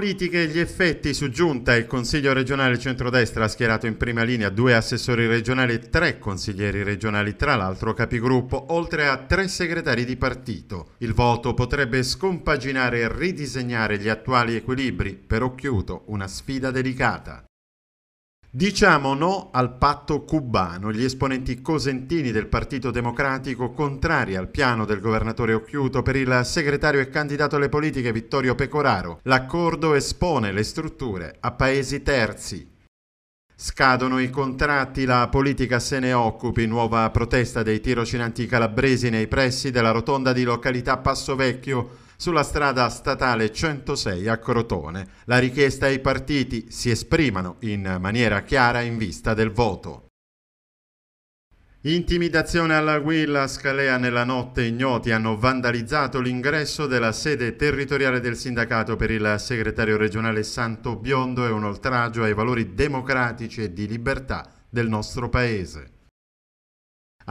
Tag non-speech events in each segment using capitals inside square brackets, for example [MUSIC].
politiche e gli effetti su Giunta. Il Consiglio regionale centrodestra ha schierato in prima linea due assessori regionali e tre consiglieri regionali, tra l'altro capigruppo, oltre a tre segretari di partito. Il voto potrebbe scompaginare e ridisegnare gli attuali equilibri, Per Occhiuto, una sfida delicata. Diciamo no al patto cubano. Gli esponenti cosentini del Partito Democratico contrari al piano del governatore Occhiuto per il segretario e candidato alle politiche Vittorio Pecoraro. L'accordo espone le strutture a paesi terzi. Scadono i contratti, la politica se ne occupi, nuova protesta dei tirocinanti calabresi nei pressi della rotonda di località Passo Vecchio sulla strada statale 106 a Crotone. La richiesta ai partiti si esprimano in maniera chiara in vista del voto. Intimidazione alla guilla Scalea nella notte ignoti hanno vandalizzato l'ingresso della sede territoriale del sindacato per il segretario regionale Santo Biondo e un oltraggio ai valori democratici e di libertà del nostro paese.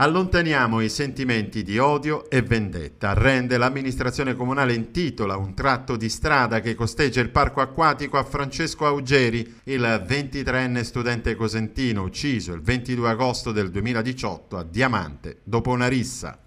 Allontaniamo i sentimenti di odio e vendetta. Rende l'amministrazione comunale in titola un tratto di strada che costeggia il parco acquatico a Francesco Augeri, il 23enne studente cosentino ucciso il 22 agosto del 2018 a Diamante dopo una rissa.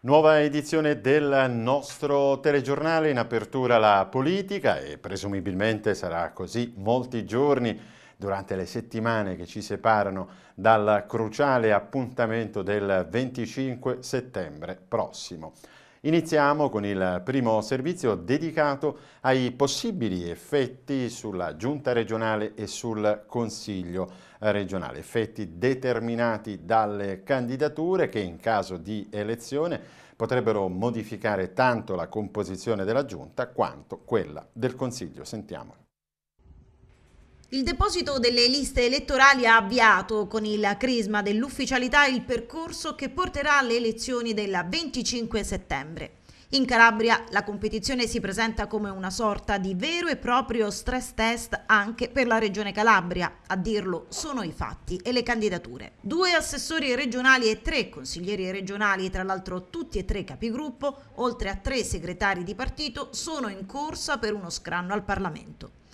Nuova edizione del nostro telegiornale, in apertura la politica e presumibilmente sarà così molti giorni durante le settimane che ci separano dal cruciale appuntamento del 25 settembre prossimo. Iniziamo con il primo servizio dedicato ai possibili effetti sulla giunta regionale e sul consiglio regionale, effetti determinati dalle candidature che in caso di elezione potrebbero modificare tanto la composizione della giunta quanto quella del consiglio. Sentiamolo. Il deposito delle liste elettorali ha avviato con il crisma dell'ufficialità il percorso che porterà alle elezioni del 25 settembre. In Calabria la competizione si presenta come una sorta di vero e proprio stress test anche per la Regione Calabria. A dirlo sono i fatti e le candidature. Due assessori regionali e tre consiglieri regionali, tra l'altro tutti e tre capigruppo, oltre a tre segretari di partito, sono in corsa per uno scranno al Parlamento.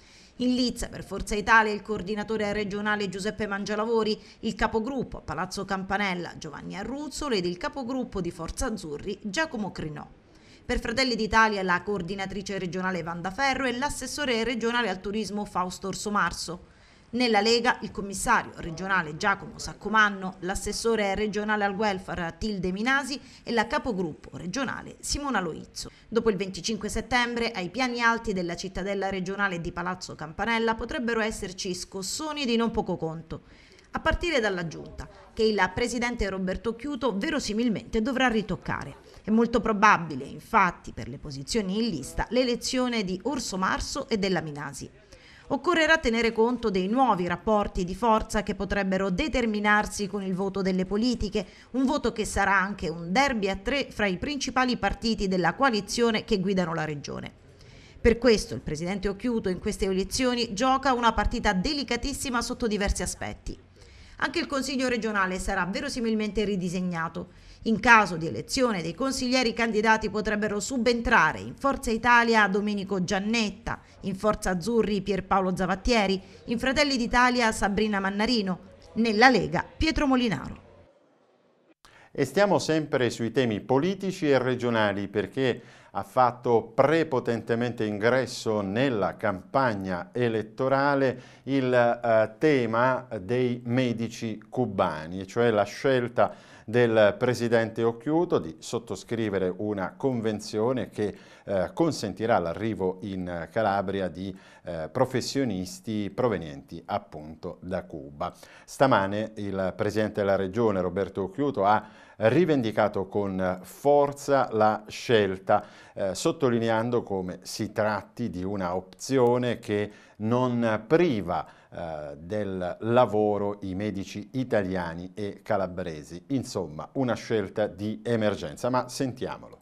In Lizza per Forza Italia il coordinatore regionale Giuseppe Mangialavori, il capogruppo a Palazzo Campanella Giovanni Arruzzolo ed il capogruppo di Forza Azzurri Giacomo Crinò. Per Fratelli d'Italia la coordinatrice regionale Vanda Ferro e l'assessore regionale al turismo Fausto Orso Marso. Nella Lega il commissario regionale Giacomo Saccomanno, l'assessore regionale al welfare Tilde Minasi e la capogruppo regionale Simona Loizzo. Dopo il 25 settembre ai piani alti della cittadella regionale di Palazzo Campanella potrebbero esserci scossoni di non poco conto. A partire dalla giunta, che il presidente Roberto Chiuto verosimilmente dovrà ritoccare. È molto probabile, infatti, per le posizioni in lista, l'elezione di Orso Marso e della Minasi occorrerà tenere conto dei nuovi rapporti di forza che potrebbero determinarsi con il voto delle politiche, un voto che sarà anche un derby a tre fra i principali partiti della coalizione che guidano la regione. Per questo il presidente Occhiuto in queste elezioni gioca una partita delicatissima sotto diversi aspetti anche il Consiglio regionale sarà verosimilmente ridisegnato. In caso di elezione dei consiglieri candidati potrebbero subentrare in Forza Italia Domenico Giannetta, in Forza Azzurri Pierpaolo Zavattieri, in Fratelli d'Italia Sabrina Mannarino, nella Lega Pietro Molinaro. E stiamo sempre sui temi politici e regionali perché ha fatto prepotentemente ingresso nella campagna elettorale il eh, tema dei medici cubani, cioè la scelta del presidente Occhiuto di sottoscrivere una convenzione che eh, consentirà l'arrivo in Calabria di eh, professionisti provenienti appunto da Cuba. Stamane il presidente della regione Roberto Occhiuto ha rivendicato con forza la scelta, eh, sottolineando come si tratti di una opzione che non priva eh, del lavoro i medici italiani e calabresi. Insomma, una scelta di emergenza, ma sentiamolo.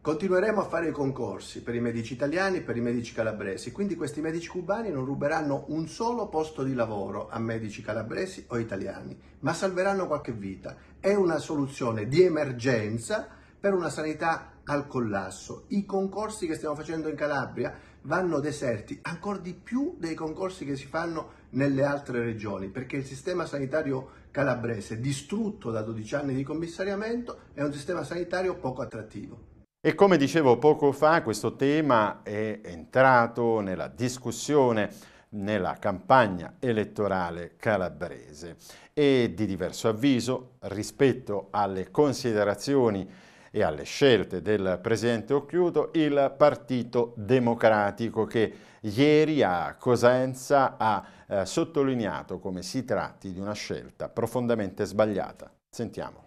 Continueremo a fare i concorsi per i medici italiani e per i medici calabresi, quindi questi medici cubani non ruberanno un solo posto di lavoro a medici calabresi o italiani, ma salveranno qualche vita. È una soluzione di emergenza per una sanità al collasso. I concorsi che stiamo facendo in Calabria vanno deserti, ancora di più dei concorsi che si fanno nelle altre regioni, perché il sistema sanitario calabrese, distrutto da 12 anni di commissariamento, è un sistema sanitario poco attrattivo. E come dicevo poco fa, questo tema è entrato nella discussione nella campagna elettorale calabrese e di diverso avviso rispetto alle considerazioni e alle scelte del presidente Occhiuto il Partito Democratico che ieri a Cosenza ha eh, sottolineato come si tratti di una scelta profondamente sbagliata. Sentiamo.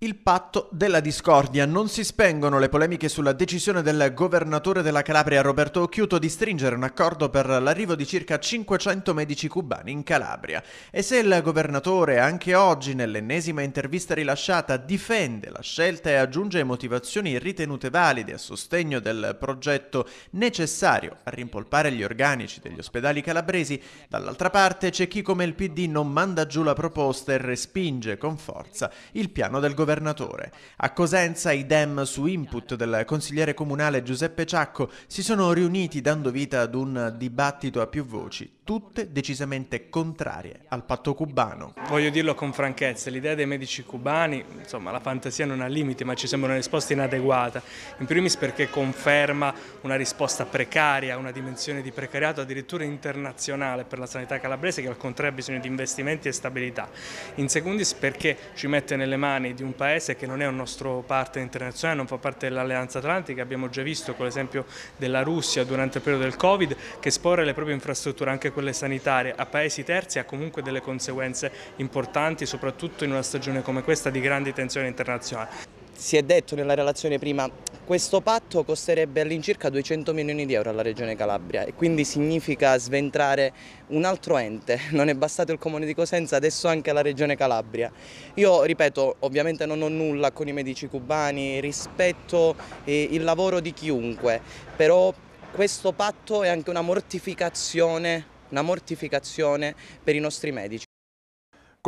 Il patto della discordia. Non si spengono le polemiche sulla decisione del governatore della Calabria Roberto Occhiuto di stringere un accordo per l'arrivo di circa 500 medici cubani in Calabria. E se il governatore anche oggi nell'ennesima intervista rilasciata difende la scelta e aggiunge motivazioni ritenute valide a sostegno del progetto necessario a rimpolpare gli organici degli ospedali calabresi, dall'altra parte c'è chi come il PD non manda giù la proposta e respinge con forza il piano del governatore governatore. A Cosenza i Dem, su input del consigliere comunale Giuseppe Ciacco, si sono riuniti dando vita ad un dibattito a più voci, tutte decisamente contrarie al patto cubano. Voglio dirlo con franchezza, l'idea dei medici cubani, insomma la fantasia non ha limiti, ma ci sembra una risposta inadeguata, in primis perché conferma una risposta precaria, una dimensione di precariato addirittura internazionale per la sanità calabrese che al contrario ha bisogno di investimenti e stabilità, in secondis perché ci mette nelle mani di un paese che non è un nostro partner internazionale, non fa parte dell'Alleanza Atlantica, abbiamo già visto con l'esempio della Russia durante il periodo del Covid che esporre le proprie infrastrutture, anche quelle sanitarie, a paesi terzi ha comunque delle conseguenze importanti, soprattutto in una stagione come questa di grandi tensioni internazionali si è detto nella relazione prima, questo patto costerebbe all'incirca 200 milioni di euro alla Regione Calabria e quindi significa sventrare un altro ente, [LAUGHS] non è bastato il Comune di Cosenza, adesso anche la Regione Calabria. Io ripeto, ovviamente non ho nulla con i medici cubani, rispetto eh, il lavoro di chiunque, però questo patto è anche una mortificazione, una mortificazione per i nostri medici.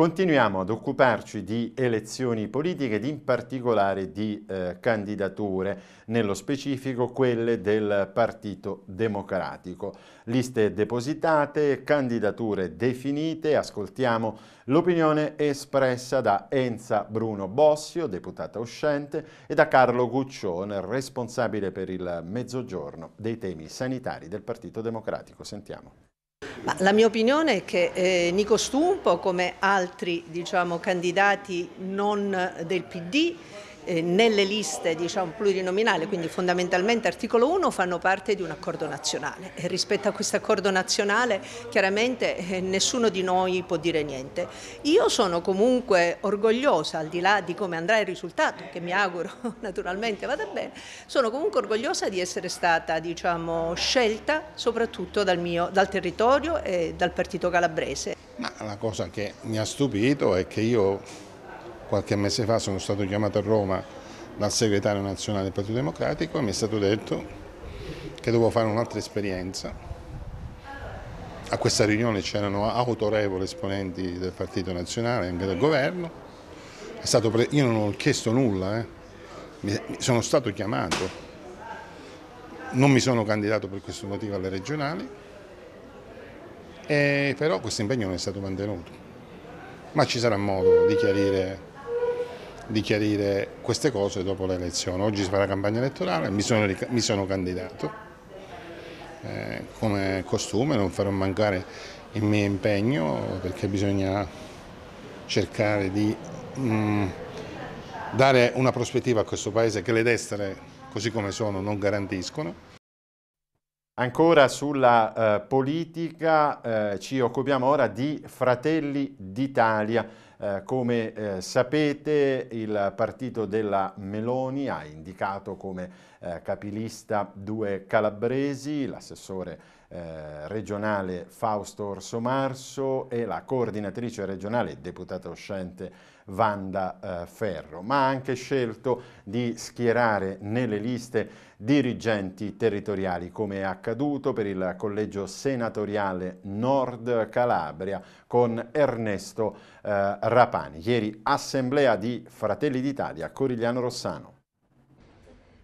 Continuiamo ad occuparci di elezioni politiche ed in particolare di eh, candidature, nello specifico quelle del Partito Democratico. Liste depositate, candidature definite, ascoltiamo l'opinione espressa da Enza Bruno Bossio, deputata uscente, e da Carlo Guccione, responsabile per il mezzogiorno dei temi sanitari del Partito Democratico. Sentiamo. Ma la mia opinione è che eh, Nico Stumpo, come altri diciamo, candidati non del PD, eh, nelle liste diciamo, plurinominali, quindi fondamentalmente articolo 1, fanno parte di un accordo nazionale e rispetto a questo accordo nazionale chiaramente eh, nessuno di noi può dire niente. Io sono comunque orgogliosa, al di là di come andrà il risultato, che mi auguro [LAUGHS] naturalmente vada bene, sono comunque orgogliosa di essere stata diciamo, scelta soprattutto dal, mio, dal territorio e dal partito calabrese. Ma la cosa che mi ha stupito è che io qualche mese fa sono stato chiamato a Roma dal segretario nazionale del Partito Democratico e mi è stato detto che dovevo fare un'altra esperienza. A questa riunione c'erano autorevoli esponenti del Partito Nazionale, e anche del governo. io non ho chiesto nulla, eh. mi sono stato chiamato. Non mi sono candidato per questo motivo alle regionali, eh, però questo impegno non è stato mantenuto. Ma ci sarà modo di chiarire di chiarire queste cose dopo l'elezione. Oggi si fa la campagna elettorale, mi sono, mi sono candidato, eh, come costume non farò mancare il mio impegno perché bisogna cercare di mh, mm, dare una prospettiva a questo Paese che le destre, così come sono, non garantiscono. Ancora sulla eh, politica eh, ci occupiamo ora di Fratelli d'Italia eh, come eh, sapete il partito della Meloni ha indicato come eh, capilista due calabresi, l'assessore eh, regionale Fausto Orsomarso e la coordinatrice regionale, deputata uscente Vanda eh, Ferro, ma ha anche scelto di schierare nelle liste dirigenti territoriali, come è accaduto per il collegio senatoriale Nord Calabria con Ernesto eh, Rapani. Ieri assemblea di Fratelli d'Italia, Corigliano Rossano.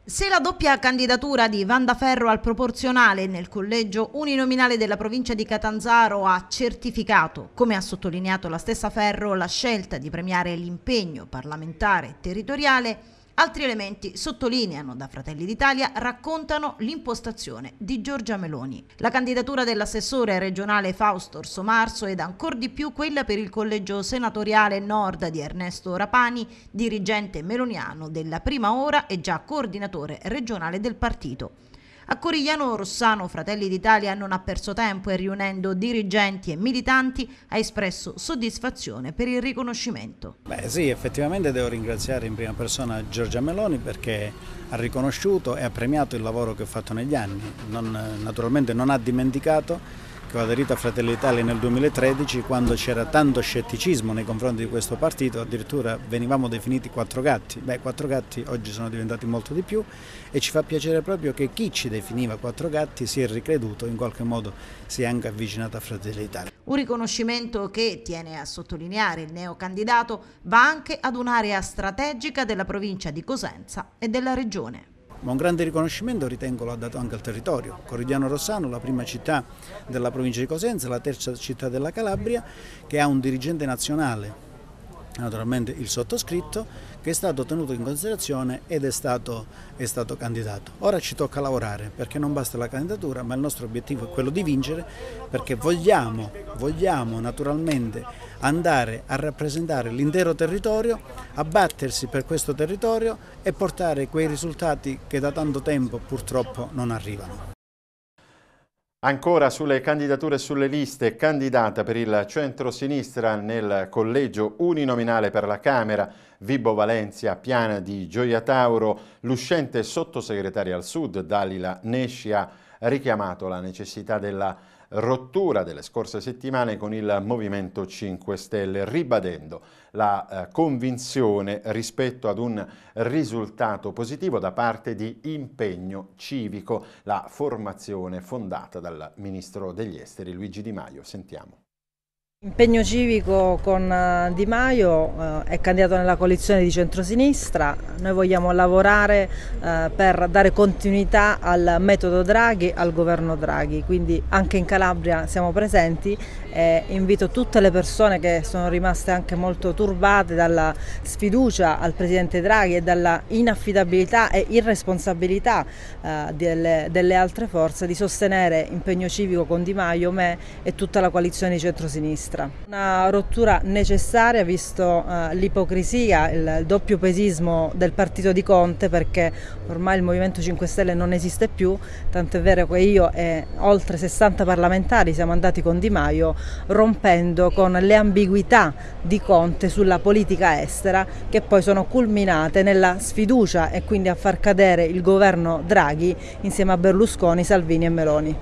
Se la doppia candidatura di Vanda Ferro al proporzionale nel collegio uninominale della provincia di Catanzaro ha certificato, come ha sottolineato la stessa Ferro, la scelta di premiare l'impegno parlamentare e territoriale, Altri elementi sottolineano da Fratelli d'Italia raccontano l'impostazione di Giorgia Meloni. La candidatura dell'assessore regionale Fausto Orso Marzo ed ancor di più quella per il collegio senatoriale Nord di Ernesto Rapani, dirigente meloniano della prima ora e già coordinatore regionale del partito. A Corigliano Rossano Fratelli d'Italia non ha perso tempo e riunendo dirigenti e militanti ha espresso soddisfazione per il riconoscimento. Beh sì, effettivamente devo ringraziare in prima persona Giorgia Meloni perché ha riconosciuto e ha premiato il lavoro che ho fatto negli anni. Non, naturalmente non ha dimenticato ho aderito a Fratelli d'Italia nel 2013 quando c'era tanto scetticismo nei confronti di questo partito, addirittura venivamo definiti quattro gatti. Beh, quattro gatti oggi sono diventati molto di più e ci fa piacere proprio che chi ci definiva quattro gatti si è ricreduto, in qualche modo si è anche avvicinato a Fratelli d'Italia. Un riconoscimento che, tiene a sottolineare il neocandidato, va anche ad un'area strategica della provincia di Cosenza e della regione ma un grande riconoscimento ritengo l'ha dato anche al territorio. Corrigliano Rossano, la prima città della provincia di Cosenza, la terza città della Calabria, che ha un dirigente nazionale naturalmente il sottoscritto, che è stato tenuto in considerazione ed è stato, è stato, candidato. Ora ci tocca lavorare perché non basta la candidatura, ma il nostro obiettivo è quello di vincere perché vogliamo, vogliamo naturalmente andare a rappresentare l'intero territorio, a battersi per questo territorio e portare quei risultati che da tanto tempo purtroppo non arrivano. Ancora sulle candidature e sulle liste, candidata per il centro-sinistra nel collegio uninominale per la Camera, Vibo Valencia Piana di Gioia Tauro, l'uscente sottosegretaria al Sud, Dalila Nesci, ha richiamato la necessità della rottura delle scorse settimane con il Movimento 5 Stelle, ribadendo la eh, convinzione rispetto ad un risultato positivo da parte di impegno civico, la formazione fondata dal Ministro degli Esteri Luigi Di Maio. Sentiamo. Impegno civico con eh, Di Maio, eh, è candidato nella coalizione di centrosinistra, noi vogliamo lavorare eh, per dare continuità al metodo Draghi, al governo Draghi, quindi anche in Calabria siamo presenti eh, invito tutte le persone che sono rimaste anche molto turbate dalla sfiducia al Presidente Draghi e dalla inaffidabilità e irresponsabilità eh, delle, delle, altre forze di sostenere impegno civico con Di Maio, me e tutta la coalizione di centrosinistra. Una rottura necessaria visto eh, l'ipocrisia, il, il doppio pesismo del partito di Conte perché ormai il Movimento 5 Stelle non esiste più, tant'è vero che io e oltre 60 parlamentari siamo andati con Di Maio rompendo con le ambiguità di Conte sulla politica estera che poi sono culminate nella sfiducia e quindi a far cadere il governo Draghi insieme a Berlusconi, Salvini e Meloni.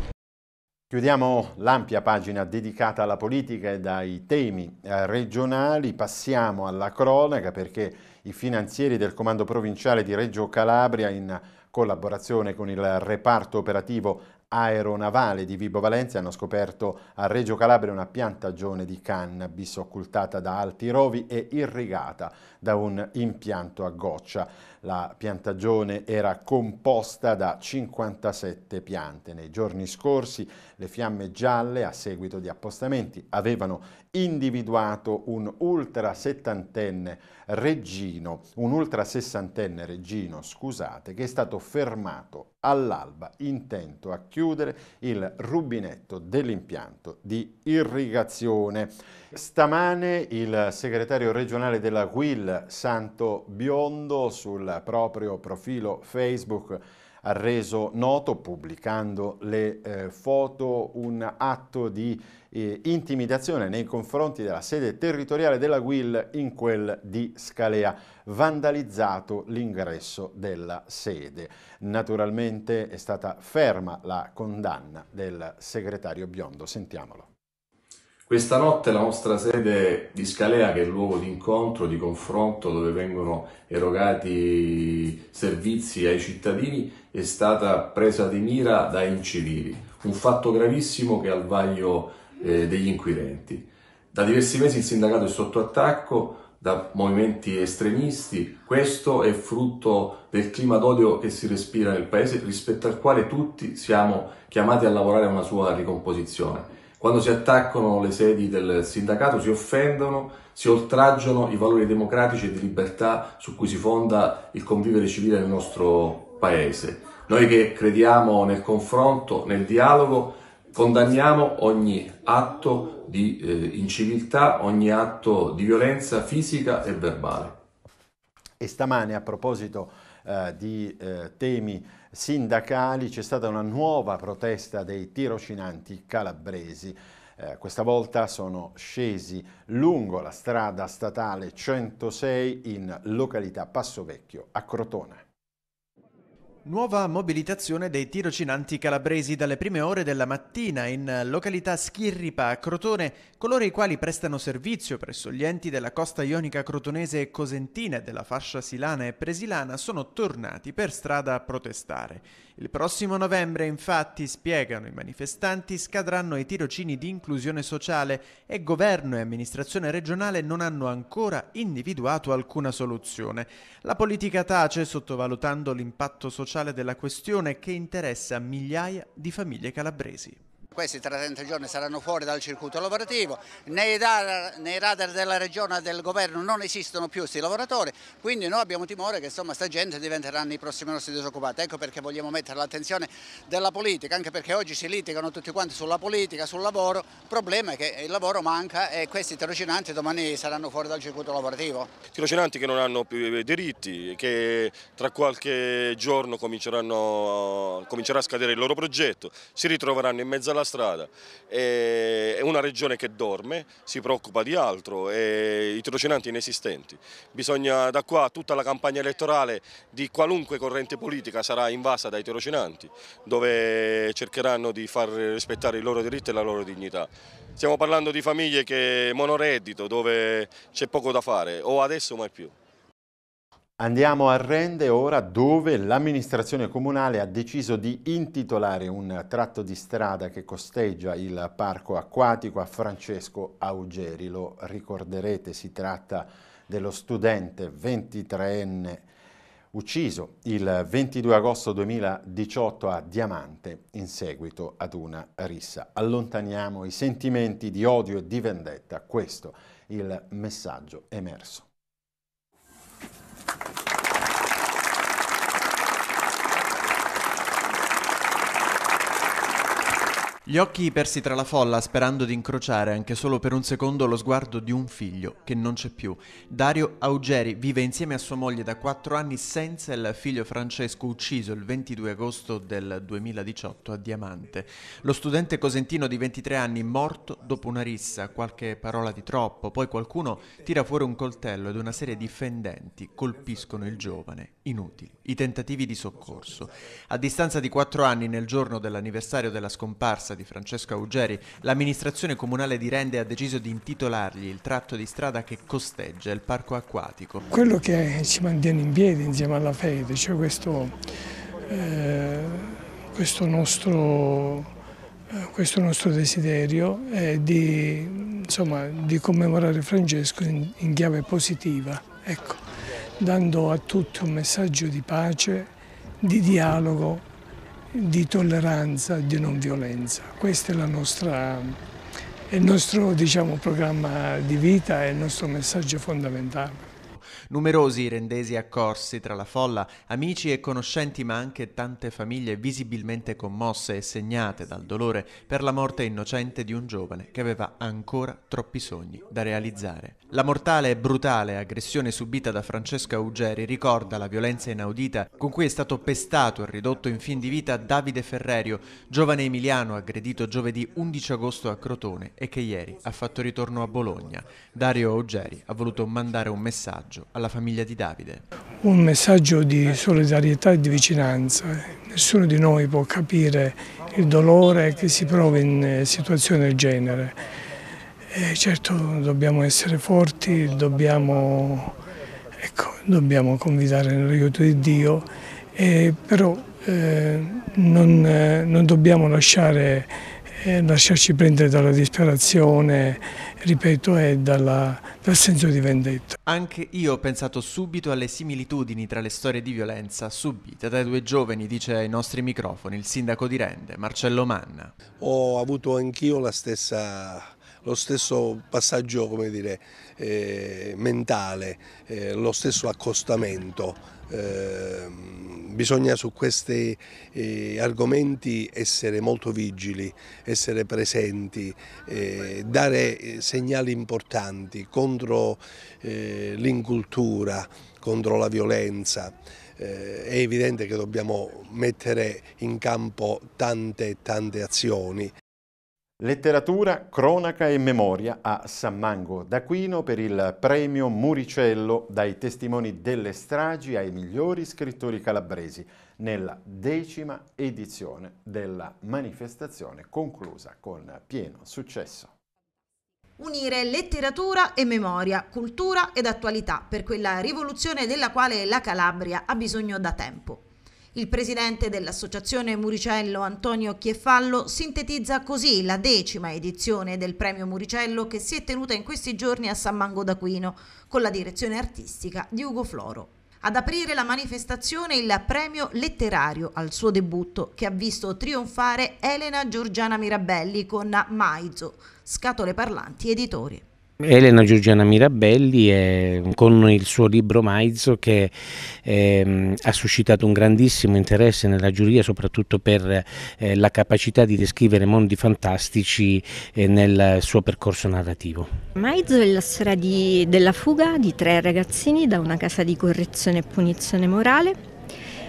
Chiudiamo l'ampia pagina dedicata alla politica e dai temi eh, regionali, passiamo alla cronaca perché i finanzieri del Comando Provinciale di Reggio Calabria in collaborazione con il reparto operativo aeronavale di Vibo Valencia hanno scoperto a Reggio Calabria una piantagione di cannabis occultata da alti rovi e irrigata da un impianto a goccia. La piantagione era composta da 57 piante. Nei giorni scorsi le fiamme gialle, a seguito di appostamenti, avevano individuato un ultra settantenne reggino, un ultra sessantenne regino, scusate, che è stato fermato all'alba intento a chiudere il rubinetto dell'impianto di irrigazione. Stamane il segretario regionale della Guil, Santo Biondo, sul proprio profilo Facebook ha reso noto pubblicando le eh, foto un atto di eh, intimidazione nei confronti della sede territoriale della GUIL in quel di Scalea, vandalizzato l'ingresso della sede. Naturalmente è stata ferma la condanna del segretario Biondo, sentiamolo. Questa notte la nostra sede di Scalea, che è il luogo di incontro, di confronto, dove vengono erogati servizi ai cittadini, è stata presa di mira da incivili, un fatto gravissimo che è al vaglio eh, degli inquirenti. Da diversi mesi il sindacato è sotto attacco da movimenti estremisti, questo è frutto del clima d'odio che si respira nel paese rispetto al quale tutti siamo chiamati a lavorare a una sua ricomposizione. Quando si attaccano le sedi del sindacato si offendono, si oltraggiano i valori democratici e di libertà su cui si fonda il convivere civile nel nostro paese. Noi che crediamo nel confronto, nel dialogo, condanniamo ogni atto di eh, inciviltà, ogni atto di violenza fisica e verbale. E stamane a proposito eh, di eh, temi sindacali c'è stata una nuova protesta dei tirocinanti calabresi. Eh, questa volta sono scesi lungo la strada statale 106 in località Passo Vecchio a Crotone. Nuova mobilitazione dei tirocinanti calabresi dalle prime ore della mattina in località Schirripa a Crotone, coloro i quali prestano servizio presso gli enti della costa ionica crotonese e cosentina e della fascia silana e presilana sono tornati per strada a protestare. Il prossimo novembre, infatti, spiegano i manifestanti, scadranno i tirocini di inclusione sociale e governo e amministrazione regionale non hanno ancora individuato alcuna soluzione. La politica tace sottovalutando l'impatto sociale della questione che interessa migliaia di famiglie calabresi questi tra 30 giorni saranno fuori dal circuito lavorativo, nei radar, nei radar della regione e del governo non esistono più questi lavoratori, quindi noi abbiamo timore che insomma sta gente diventeranno i prossimi nostri disoccupati, ecco perché vogliamo mettere l'attenzione della politica, anche perché oggi si litigano tutti quanti sulla politica, sul lavoro, il problema è che il lavoro manca e questi tirocinanti domani saranno fuori dal circuito lavorativo. Tirocinanti che non hanno più eh, diritti, che tra qualche giorno comincerà a scadere il loro progetto, si ritroveranno in mezzo alla strada, è una regione che dorme, si preoccupa di altro, i tirocinanti inesistenti. Bisogna da qua tutta la campagna elettorale di qualunque corrente politica sarà invasa dai tirocinanti, dove cercheranno di far rispettare i loro diritti e la loro dignità. Stiamo parlando di famiglie che monoreddito, dove c'è poco da fare, o adesso mai più. Andiamo a Rende ora dove l'amministrazione comunale ha deciso di intitolare un tratto di strada che costeggia il parco acquatico a Francesco Augeri. Lo ricorderete, si tratta dello studente 23enne ucciso il 22 agosto 2018 a Diamante in seguito ad una rissa. Allontaniamo i sentimenti di odio e di vendetta, questo il messaggio emerso. Gli occhi persi tra la folla sperando di incrociare anche solo per un secondo lo sguardo di un figlio che non c'è più. Dario Augeri vive insieme a sua moglie da quattro anni senza il figlio Francesco ucciso il 22 agosto del 2018 a Diamante. Lo studente cosentino di 23 anni morto dopo una rissa, qualche parola di troppo, poi qualcuno tira fuori un coltello ed una serie di fendenti colpiscono il giovane Inutili i tentativi di soccorso. A distanza di quattro anni, nel giorno dell'anniversario della scomparsa di Francesco Augeri, l'amministrazione comunale di Rende ha deciso di intitolargli il tratto di strada che costeggia il parco acquatico. Quello che ci mantiene in piedi insieme alla fede, cioè questo, eh, questo, nostro, eh, questo nostro, desiderio eh, di, insomma, di, commemorare Francesco in, in chiave positiva. Ecco dando a tutti un messaggio di pace, di dialogo, di tolleranza, di non violenza. Questo è, nostra, è il nostro diciamo, programma di vita, è il nostro messaggio fondamentale. Numerosi i rendesi accorsi tra la folla, amici e conoscenti, ma anche tante famiglie visibilmente commosse e segnate dal dolore per la morte innocente di un giovane che aveva ancora troppi sogni da realizzare. La mortale e brutale aggressione subita da Francesca Uggeri ricorda la violenza inaudita con cui è stato pestato e ridotto in fin di vita Davide Ferrerio, giovane emiliano aggredito giovedì 11 agosto a Crotone e che ieri ha fatto ritorno a Bologna. Dario Uggeri ha voluto mandare un messaggio alla alla famiglia di Davide. Un messaggio di solidarietà e di vicinanza. Nessuno di noi può capire il dolore che si prova in eh, situazioni del genere. E certo dobbiamo essere forti, dobbiamo, ecco, dobbiamo confidare nell'aiuto di Dio, però eh, non, eh, non dobbiamo lasciare lasciarci prendere dalla disperazione, ripeto, e dalla, dal senso di vendetta. Anche io ho pensato subito alle similitudini tra le storie di violenza subite dai due giovani, dice ai nostri microfoni il sindaco di Rende, Marcello Manna. Ho avuto anch'io la stessa lo stesso passaggio dire, eh, mentale, eh, lo stesso accostamento. Eh, bisogna su questi eh, argomenti essere molto vigili, essere presenti, eh, dare eh, segnali importanti contro l'incultura, contro la violenza. Eh, è evidente che dobbiamo mettere in campo tante tante azioni. Letteratura, cronaca e memoria a San Mango d'Aquino per il premio Muricello dai testimoni delle stragi ai migliori scrittori calabresi nella decima edizione della manifestazione conclusa con pieno successo. Unire letteratura e memoria, cultura ed attualità per quella rivoluzione della quale la Calabria ha bisogno da tempo. Il presidente dell'associazione Muricello Antonio Chieffallo sintetizza così la decima edizione del premio Muricello che si è tenuta in questi giorni a San Mango d'Aquino con la direzione artistica di Ugo Floro. Ad aprire la manifestazione il premio letterario al suo debutto che ha visto trionfare Elena Giorgiana Mirabelli con Maizo, Scatole Parlanti Editori. Elena Giorgiana Mirabelli è, con il suo libro Maizzo che eh, ha suscitato un grandissimo interesse nella giuria soprattutto per eh, la capacità di descrivere mondi fantastici eh, nel suo percorso narrativo. Maizzo è la storia di, della fuga di tre ragazzini da una casa di correzione e punizione morale.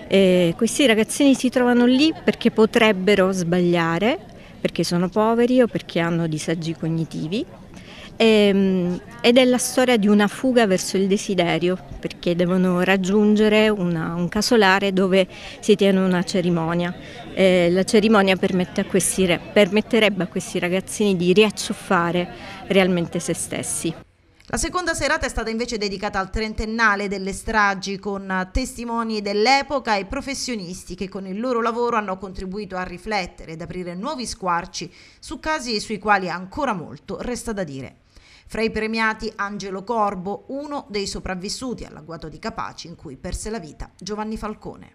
E questi ragazzini si trovano lì perché potrebbero sbagliare, perché sono poveri o perché hanno disagi cognitivi e, ehm, ed è la storia di una fuga verso il desiderio, perché devono raggiungere una, un casolare dove si tiene una cerimonia. Eh, la cerimonia permette a questi, permetterebbe a questi ragazzini di riacciuffare realmente se stessi. La seconda serata è stata invece dedicata al trentennale delle stragi con testimoni dell'epoca e professionisti che con il loro lavoro hanno contribuito a riflettere ed aprire nuovi squarci su casi sui quali ancora molto resta da dire. Fra i premiati Angelo Corbo, uno dei sopravvissuti all'agguato di Capaci in cui perse la vita Giovanni Falcone.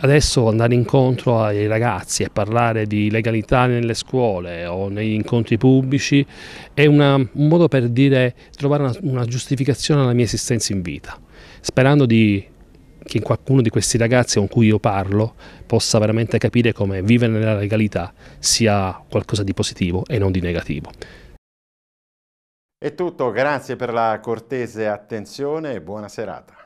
Adesso andare incontro ai ragazzi e parlare di legalità nelle scuole o negli incontri pubblici è una, un modo per dire, trovare una, una giustificazione alla mia esistenza in vita, sperando di che qualcuno di questi ragazzi con cui io parlo possa veramente capire come vivere nella legalità sia qualcosa di positivo e non di negativo. È tutto, grazie per la cortese attenzione e buona serata.